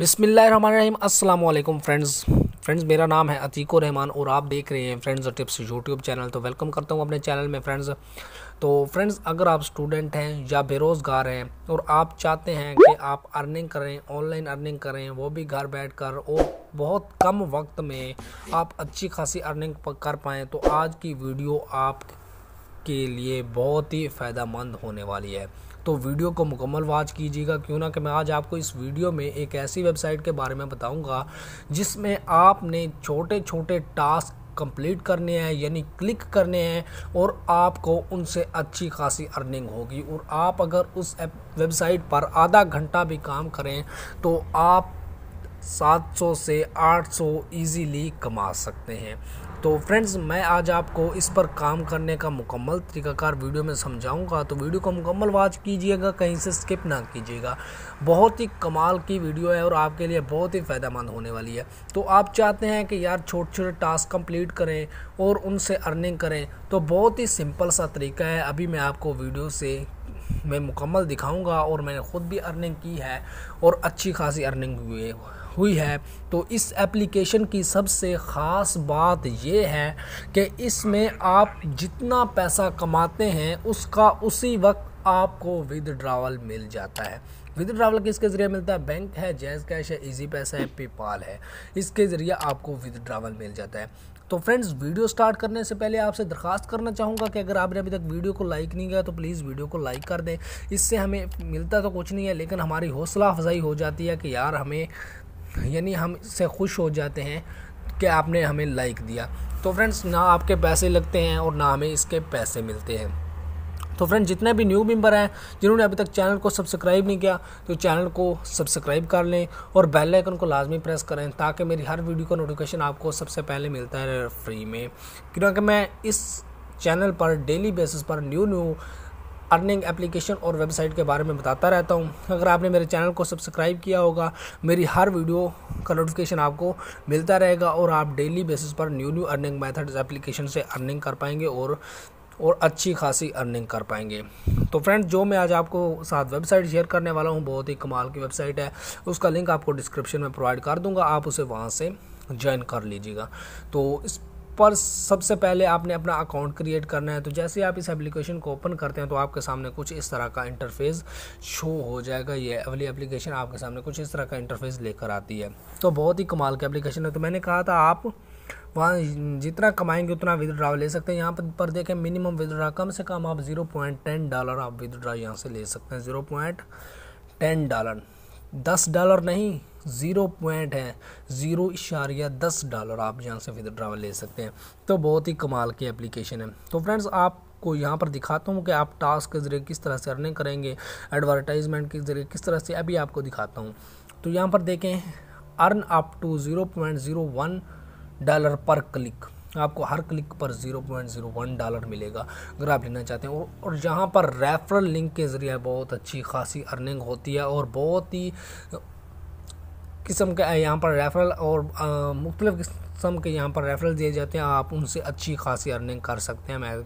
बिसमीम अल्लाम friends friends मेरा नाम है अतीको रहमान और आप देख रहे हैं फ्रेंड्स टिप्स यूट्यूब चैनल तो वेलकम करता हूँ अपने चैनल में फ्रेंड्स तो फ्रेंड्स अगर आप स्टूडेंट हैं या बेरोज़गार हैं और आप चाहते हैं कि आप अर्निंग करें ऑनलाइन अर्निंग करें वो भी घर बैठ कर और बहुत कम वक्त में आप अच्छी खासी अर्निंग कर पाएँ तो आज की वीडियो आप के लिए बहुत ही फ़ायदा होने वाली है तो वीडियो को मुकम्मल वाच कीजिएगा क्यों ना कि मैं आज आपको इस वीडियो में एक ऐसी वेबसाइट के बारे में बताऊंगा जिसमें आपने छोटे छोटे टास्क कंप्लीट करने हैं यानी क्लिक करने हैं और आपको उनसे अच्छी खासी अर्निंग होगी और आप अगर उस वेबसाइट पर आधा घंटा भी काम करें तो आप 700 से 800 इजीली कमा सकते हैं तो फ्रेंड्स मैं आज आपको इस पर काम करने का मुकम्मल तरीकाकार वीडियो में समझाऊंगा तो वीडियो को मुकम्मल वाच कीजिएगा कहीं से स्किप ना कीजिएगा बहुत ही कमाल की वीडियो है और आपके लिए बहुत ही फ़ायदेमंद होने वाली है तो आप चाहते हैं कि यार छोटे छोटे टास्क कंप्लीट करें और उनसे अर्निंग करें तो बहुत ही सिंपल सा तरीका है अभी मैं आपको वीडियो से मैं मुकम्मल दिखाऊँगा और मैंने ख़ुद भी अर्निंग की है और अच्छी खासी अर्निंग हुई है हुई है तो इस एप्लीकेशन की सबसे ख़ास बात यह है कि इसमें आप जितना पैसा कमाते हैं उसका उसी वक्त आपको विदड्रावल मिल जाता है विदड्रावल किसके ज़रिए मिलता है बैंक है जैज़ कैश है इजी पैसा है पेपाल है इसके ज़रिए आपको विदड्रावल मिल जाता है तो फ्रेंड्स वीडियो स्टार्ट करने से पहले आपसे दरखास्त करना चाहूँगा कि अगर आपने अभी तक वीडियो को लाइक नहीं किया तो प्लीज़ वीडियो को लाइक कर दें इससे हमें मिलता तो कुछ नहीं है लेकिन हमारी हौसला अफजाई हो जाती है कि यार हमें यानी हम इससे खुश हो जाते हैं कि आपने हमें लाइक दिया तो फ्रेंड्स ना आपके पैसे लगते हैं और ना हमें इसके पैसे मिलते हैं तो फ्रेंड जितने भी न्यू मेंबर हैं जिन्होंने अभी तक चैनल को सब्सक्राइब नहीं किया तो चैनल को सब्सक्राइब कर लें और बेल आइकन को लाजमी प्रेस करें ताकि मेरी हर वीडियो का नोटिफिकेशन आपको सबसे पहले मिलता है फ्री में क्योंकि मैं इस चैनल पर डेली बेसिस पर न्यू न्यू अर्निंग एप्लीकेशन और वेबसाइट के बारे में बताता रहता हूँ अगर आपने मेरे चैनल को सब्सक्राइब किया होगा मेरी हर वीडियो का नोटिफिकेशन आपको मिलता रहेगा और आप डेली बेसिस पर new new earning methods application से अर्निंग कर पाएंगे और और अच्छी खासी अर्निंग कर पाएंगे तो फ्रेंड जो मैं आज आपको साथ वेबसाइट शेयर करने वाला हूँ बहुत ही कमाल की वेबसाइट है उसका लिंक आपको डिस्क्रिप्शन में प्रोवाइड कर दूँगा आप उसे वहाँ से ज्वाइन कर लीजिएगा तो इस पर सबसे पहले आपने अपना अकाउंट क्रिएट करना है तो जैसे आप इस एप्लीकेशन को ओपन करते हैं तो आपके सामने कुछ इस तरह का इंटरफेस शो हो जाएगा ये वाली एप्लीकेशन आपके सामने कुछ इस तरह का इंटरफेस लेकर आती है तो बहुत ही कमाल की एप्लीकेशन है तो मैंने कहा था आप वहाँ जितना कमाएंगे उतना विदड्रा ले सकते हैं यहाँ पर, पर देखें मिनिमम विदड्रा कम से कम आप ज़ीरो पॉइंट टेन डॉलर आप विदड्रा यहाँ से ले सकते हैं ज़ीरो पॉइंट टेन डॉलर दस डॉलर नहीं ज़ीरो पॉइंट है ज़ीरो इशारिया दस डॉलर आप यहाँ से विदड्रावल ले सकते हैं तो बहुत ही कमाल की एप्लीकेशन है तो फ्रेंड्स आप को यहाँ पर दिखाता हूँ कि आप टास्क के ज़रिए किस तरह से अर्निंग करेंगे एडवर्टाइजमेंट के ज़रिए किस तरह से अभी आपको दिखाता हूँ तो यहाँ पर देखें earn up to zero point zero one dollar पर क्लिक आपको हर क्लिक पर 0.01 डॉलर मिलेगा अगर आप लेना चाहते हैं और, जहां यहाँ पर रेफरल लिंक के ज़रिए बहुत अच्छी खासी अर्निंग होती है और बहुत ही किस्म के यहाँ पर रेफरल और मुख्तलिफ़ किस्म के यहाँ पर रेफरल दिए जाते हैं आप उनसे अच्छी खासी अर्निंग कर सकते हैं मैं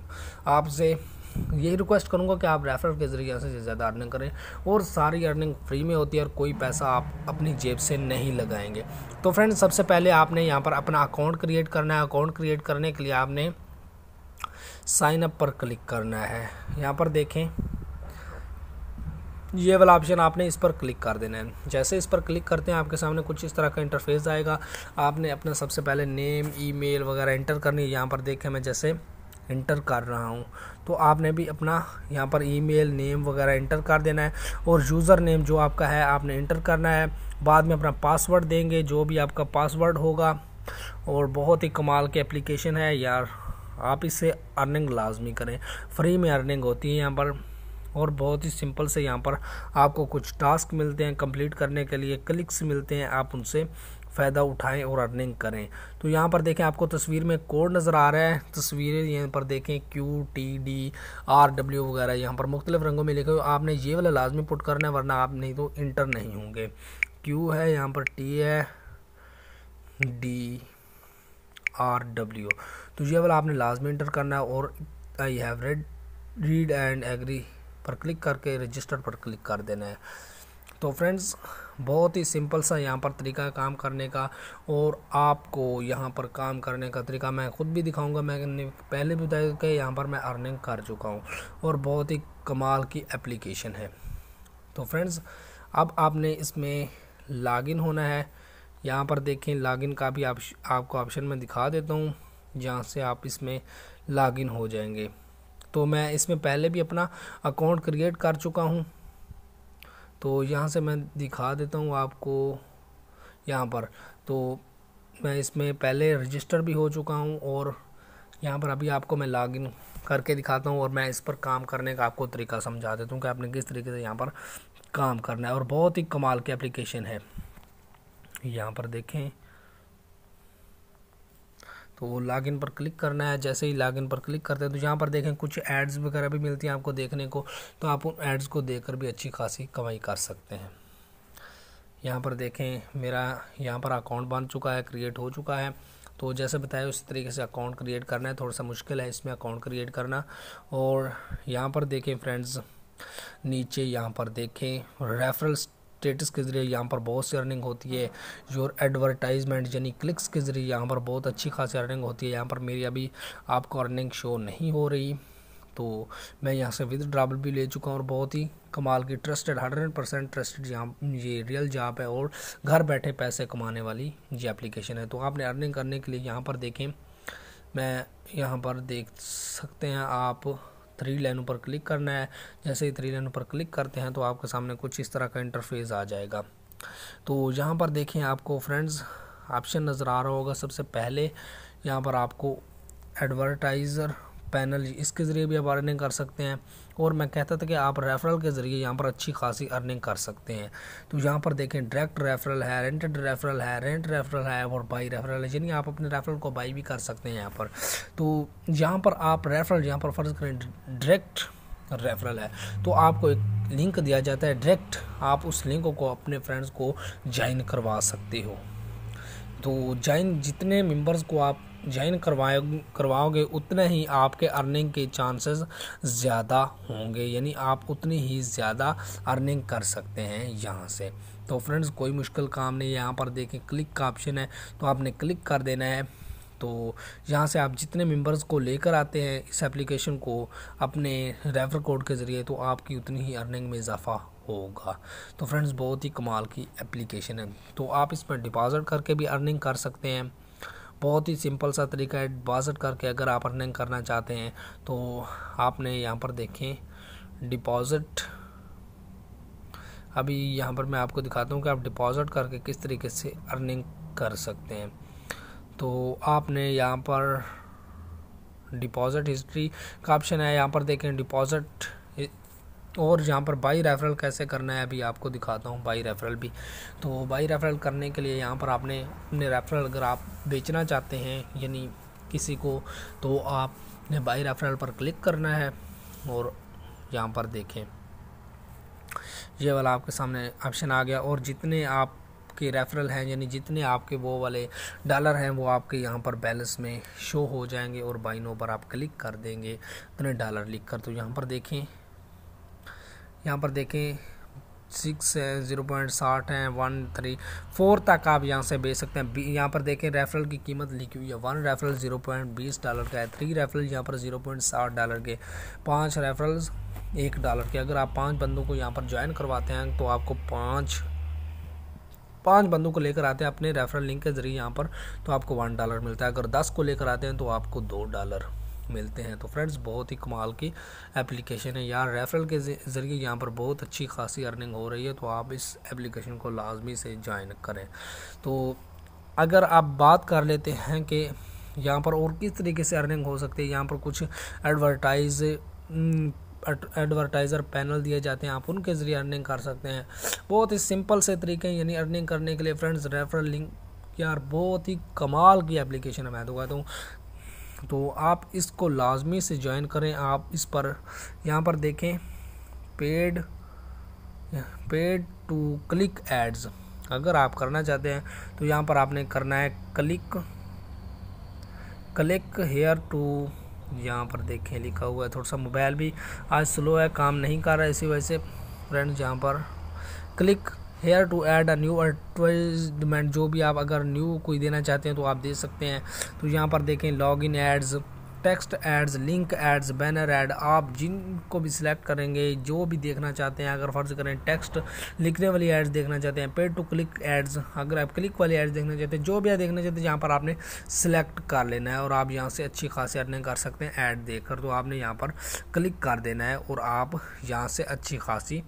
आपसे यही रिक्वेस्ट करूँगा कि आप रेफर के ज़रिए से ज़्यादा अर्निंग करें और सारी अर्निंग फ्री में होती है और कोई पैसा आप अपनी जेब से नहीं लगाएंगे तो फ्रेंड सबसे पहले आपने यहाँ पर अपना अकाउंट क्रिएट करना है अकाउंट क्रिएट करने के लिए आपने साइन अप पर क्लिक करना है यहाँ पर देखें ये वाला ऑप्शन आपने इस पर क्लिक कर देना है जैसे इस पर क्लिक करते हैं आपके सामने कुछ इस तरह का इंटरफेस आएगा आपने अपना सबसे पहले नेम ईमेल वगैरह एंटर करनी है यहाँ पर देखें मैं जैसे इंटर कर रहा हूँ तो आपने भी अपना यहाँ पर ईमेल नेम वगैरह इंटर कर देना है और यूज़र नेम जो आपका है आपने इंटर करना है बाद में अपना पासवर्ड देंगे जो भी आपका पासवर्ड होगा और बहुत ही कमाल की एप्लीकेशन है यार आप इससे अर्निंग लाजमी करें फ्री में अर्निंग होती है यहाँ पर और बहुत ही सिंपल से यहाँ पर आपको कुछ टास्क मिलते हैं कंप्लीट करने के लिए क्लिक्स मिलते हैं आप उनसे फ़ायदा उठाएं और अर्निंग करें तो यहाँ पर देखें आपको तस्वीर में कोड नज़र आ रहा है तस्वीरें यहाँ पर देखें Q T D R W वगैरह यहाँ पर मुख्तलिफ रंगों में लिखे हुए आपने ये वाला लाजमी पुट करना है वरना आप नहीं तो इंटर नहीं होंगे क्यू है यहाँ पर टी है डी आर डब्ल्यू तो ये वाला आपने लाजमी इंटर करना है और I have read read and agree पर क्लिक करके रजिस्टर पर क्लिक कर देना है तो फ्रेंड्स बहुत ही सिंपल सा यहाँ पर तरीका काम करने का और आपको यहाँ पर काम करने का तरीका मैं खुद भी दिखाऊंगा मैंने पहले भी बताया कि यहाँ पर मैं अर्निंग कर चुका हूँ और बहुत ही कमाल की एप्लीकेशन है तो फ्रेंड्स अब आपने इसमें लॉगिन होना है यहाँ पर देखें लॉगिन का भी आप, आपको ऑप्शन में दिखा देता हूँ जहाँ से आप इसमें लॉगिन हो जाएंगे तो मैं इसमें पहले भी अपना अकाउंट क्रिएट कर चुका हूँ तो यहाँ से मैं दिखा देता हूँ आपको यहाँ पर तो मैं इसमें पहले रजिस्टर भी हो चुका हूँ और यहाँ पर अभी आपको मैं लॉगिन करके दिखाता हूँ और मैं इस पर काम करने का आपको तरीका समझा देता हूँ कि आपने किस तरीके से यहाँ पर काम करना है और बहुत ही कमाल की एप्लीकेशन है यहाँ पर देखें तो वो लॉगिन पर क्लिक करना है जैसे ही लॉगिन पर क्लिक करते हैं तो यहाँ पर देखें कुछ एड्स वगैरह भी मिलती हैं आपको देखने को तो आप उन एड्स को देखकर भी अच्छी खासी कमाई कर सकते हैं यहाँ पर देखें मेरा यहाँ पर अकाउंट बन चुका है क्रिएट हो चुका है तो जैसे बताया उस तरीके से अकाउंट क्रिएट करना है थोड़ा सा मुश्किल है इसमें अकाउंट क्रिएट करना और यहाँ पर देखें फ्रेंड्स नीचे यहाँ पर देखें रेफरल्स स्टेटस के ज़रिए यहाँ पर बहुत सी अर्निंग होती है योर एडवर्टाइजमेंट यानी क्लिक्स के ज़रिए यहाँ पर बहुत अच्छी खासी अर्निंग होती है यहाँ पर मेरी अभी आपको अर्निंग शो नहीं हो रही तो मैं यहाँ से विदड्रावल भी ले चुका हूँ और बहुत ही कमाल की ट्रस्टेड हंड्रेड परसेंट ट्रस्टेड यहाँ ये रियल जॉब है और घर बैठे पैसे कमाने वाली ये एप्लीकेशन है तो आपने अर्निंग करने के लिए यहाँ पर देखें मैं यहाँ पर देख सकते हैं आप थ्री लाइन ऊपर क्लिक करना है जैसे ही थ्री लाइन ऊपर क्लिक करते हैं तो आपके सामने कुछ इस तरह का इंटरफेस आ जाएगा तो यहाँ पर देखें आपको फ्रेंड्स ऑप्शन नज़र आ रहा होगा सबसे पहले यहाँ पर आपको एडवर्टाइज़र पैनल इसके ज़रिए भी आप अर्निंग कर सकते हैं और मैं कहता था कि आप रेफरल के ज़रिए यहाँ पर अच्छी खासी अर्निंग कर सकते हैं तो यहाँ पर देखें डायरेक्ट रेफरल है रेंटेड रेफरल है रेंट रेफरल है और बाई रेफरल है यानी आप अपने रेफरल को बाई भी कर सकते हैं यहाँ पर तो यहाँ पर आप रेफरल यहाँ पर फ़र्ज़ करें डायरेक्ट रेफरल है तो आपको एक लिंक दिया जाता है डायरेक्ट आप उस लिंक को अपने फ्रेंड्स को ज्वाइन करवा सकते हो तो ज्वाइन जितने मेंबर्स को आप ज्वाइन करवाए करवाओगे उतने ही आपके अर्निंग के चांसेस ज़्यादा होंगे यानी आप उतनी ही ज़्यादा अर्निंग कर सकते हैं यहाँ से तो फ्रेंड्स कोई मुश्किल काम नहीं यहाँ पर देखें क्लिक का ऑप्शन है तो आपने क्लिक कर देना है तो यहाँ से आप जितने मेंबर्स को लेकर आते हैं इस एप्लीकेशन को अपने रेफर कोड के ज़रिए तो आपकी उतनी ही अर्निंग में इजाफ़ा होगा तो फ्रेंड्स बहुत ही कमाल की एप्लीकेशन है तो आप इस पर डिपॉज़िट करके भी अर्निंग कर सकते हैं बहुत ही सिंपल सा तरीका है डिपॉजिट करके अगर आप अर्निंग करना चाहते हैं तो आपने यहाँ पर देखें डिपॉज़िट अभी यहाँ पर मैं आपको दिखाता हूँ कि आप डिपॉज़िट करके किस तरीके से अर्निंग कर सकते हैं तो आपने यहाँ पर डिपॉज़िट हिस्ट्री का ऑप्शन है यहाँ पर देखें डिपॉज़िट और यहाँ पर बाई रेफरल कैसे करना है अभी आपको दिखाता हूँ बाई रेफरल भी तो बाई रेफरल करने के लिए यहाँ पर आपने अपने रेफरल अगर आप बेचना चाहते हैं यानी किसी को तो आपने बाई रेफरल पर क्लिक करना है और यहाँ पर देखें ये वाला आपके सामने ऑप्शन आ गया और जितने आप आपके रेफरल हैं यानी जितने आपके वो वाले डॉलर हैं वो आपके यहाँ पर बैलेंस में शो हो जाएंगे और बाइनो पर आप क्लिक कर देंगे उतने डॉलर लिख कर तो यहाँ पर देखें यहाँ पर देखें सिक्स है ज़ीरो पॉइंट साठ है वन थ्री फोर तक आप यहाँ से बेच सकते हैं यहाँ पर देखें रेफरल की कीमत लिखी हुई है वन रेफरल ज़ीरो पॉइंट बीस डॉलर का है थ्री रेफरल यहाँ पर ज़ीरो पॉइंट साठ डॉलर के पाँच रेफरल्स एक डॉलर के अगर आप पाँच बंदों को यहाँ पर ज्वाइन करवाते हैं तो आपको पाँच पाँच बंदों को लेकर आते हैं अपने रेफरल लिंक के ज़रिए यहाँ पर तो आपको वन डॉलर मिलता है अगर दस को लेकर आते हैं तो आपको दो डॉलर मिलते हैं तो फ्रेंड्स बहुत ही कमाल की एप्लीकेशन है यार रेफरल के ज़रिए यहाँ पर बहुत अच्छी खासी अर्निंग हो रही है तो आप इस एप्लीकेशन को लाजमी से ज्वाइन करें तो अगर आप बात कर लेते हैं कि यहाँ पर और किस तरीके से अर्निंग हो सकती है यहाँ पर कुछ एडवर्टाइज एडवर्टाइज़र पैनल दिए जाते हैं आप उनके ज़रिए अर्निंग कर सकते हैं बहुत ही सिंपल से तरीके हैं यानी अर्निंग करने के लिए फ्रेंड्स रेफरल लिंक यार बहुत ही कमाल की एप्लीकेशन है मैं तो कहता हूँ तो आप इसको लाजमी से ज्वाइन करें आप इस पर यहाँ पर देखें paid paid to click ads अगर आप करना चाहते हैं तो यहाँ पर आपने करना है क्लिक क्लिक हेयर टू यहाँ पर देखें लिखा हुआ है थोड़ा सा मोबाइल भी आज स्लो है काम नहीं कर रहा है इसी वजह से फ्रेंड्स यहाँ पर click here to add a new advertisement जो भी आप अगर न्यू कोई देना चाहते हैं तो आप दे सकते हैं तो यहाँ पर देखें log in ads text ads link ads banner ad आप जिनको भी सिलेक्ट करेंगे जो भी देखना चाहते हैं अगर फर्ज करें टेक्स्ट लिखने वाली एड्स देखना चाहते हैं पेड टू क्लिक एड्स अगर आप क्लिक वाली एड्स देखना चाहते हैं जो भी आप देखना चाहते हैं यहाँ पर आपने सेलेक्ट कर लेना है और आप यहाँ से अच्छी खासी अर्निंग कर सकते हैं ऐड देख कर तो आपने यहाँ पर क्लिक कर देना है और आप यहाँ से अच्छी खासी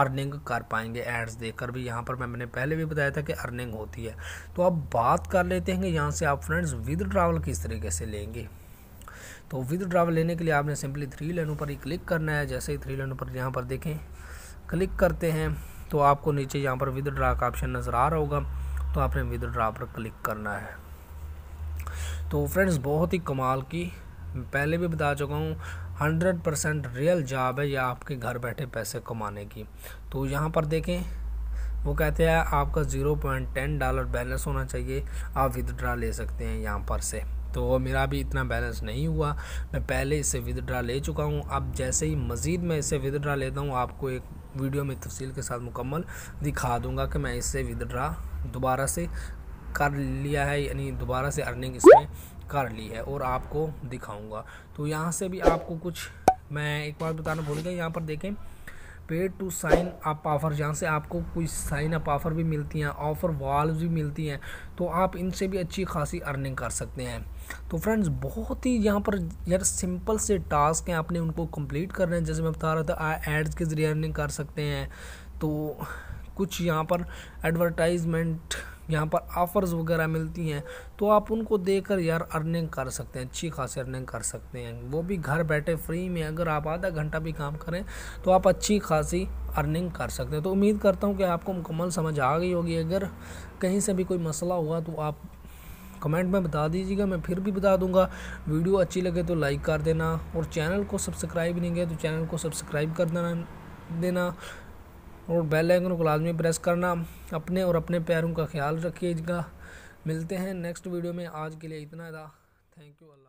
अर्निंग कर पाएंगे एड्स देखकर भी यहाँ पर मैं मैंने पहले भी बताया था कि अर्निंग होती है तो अब बात कर लेते हैं कि यहाँ से आप फ्रेंड्स विदड्रावल किस तरीके से लेंगे तो विदड्रावल लेने के लिए आपने सिंपली थ्री लाइन ऊपर ही क्लिक करना है जैसे ही थ्री लाइन ऊपर यहाँ पर देखें क्लिक करते हैं तो आपको नीचे यहाँ पर विदड्रा का ऑप्शन नज़र आ रहा होगा तो आपने विदड्रा पर क्लिक करना है तो फ्रेंड्स बहुत ही कमाल की पहले भी बता चुका हूँ हंड्रेड परसेंट रियल जॉब है या आपके घर बैठे पैसे कमाने की तो यहाँ पर देखें वो कहते हैं आपका zero point ten dollar balance होना चाहिए आप विदड्रा ले सकते हैं यहाँ पर से तो वो मेरा भी इतना बैलेंस नहीं हुआ मैं पहले इसे विदड्रा ले चुका हूँ अब जैसे ही मज़ीद मैं इसे विदड्रा लेता हूँ आपको एक वीडियो में तफसील के साथ मुकम्मल दिखा दूँगा कि मैं इससे विदड्रा दोबारा से कर लिया है यानी दोबारा से अर्निंग इसमें कर ली है और आपको दिखाऊंगा तो यहाँ से भी आपको कुछ मैं एक बार बताना भूल गया यहाँ पर देखें paid to sign up offer जहाँ से आपको कुछ साइन अप ऑफर भी मिलती हैं ऑफ़र वॉल्व भी मिलती हैं तो आप इनसे भी अच्छी खासी अर्निंग कर सकते हैं तो फ्रेंड्स बहुत ही यहाँ पर यार सिंपल से टास्क हैं आपने उनको कंप्लीट रहे हैं जैसे मैं बता रहा था एड्स के ज़रिए अर्निंग कर सकते हैं तो कुछ यहाँ पर एडवर्टाइजमेंट यहाँ पर ऑफ़र्स वगैरह मिलती हैं तो आप उनको देकर यार अर्निंग कर सकते हैं अच्छी खासी अर्निंग कर सकते हैं वो भी घर बैठे फ्री में अगर आप आधा घंटा भी काम करें तो आप अच्छी खासी अर्निंग कर सकते हैं तो उम्मीद करता हूँ कि आपको मुकम्मल समझ आ गई होगी अगर कहीं से भी कोई मसला हुआ तो आप कमेंट में बता दीजिएगा मैं फिर भी बता दूंगा वीडियो अच्छी लगे तो लाइक कर देना और चैनल को सब्सक्राइब नहीं गए तो चैनल को सब्सक्राइब कर देना देना और बेल आइकन को लाजमी प्रेस करना अपने और अपने पैरों का ख्याल रखिएगा मिलते हैं नेक्स्ट वीडियो में आज के लिए इतना था थैंक यू अल्लाह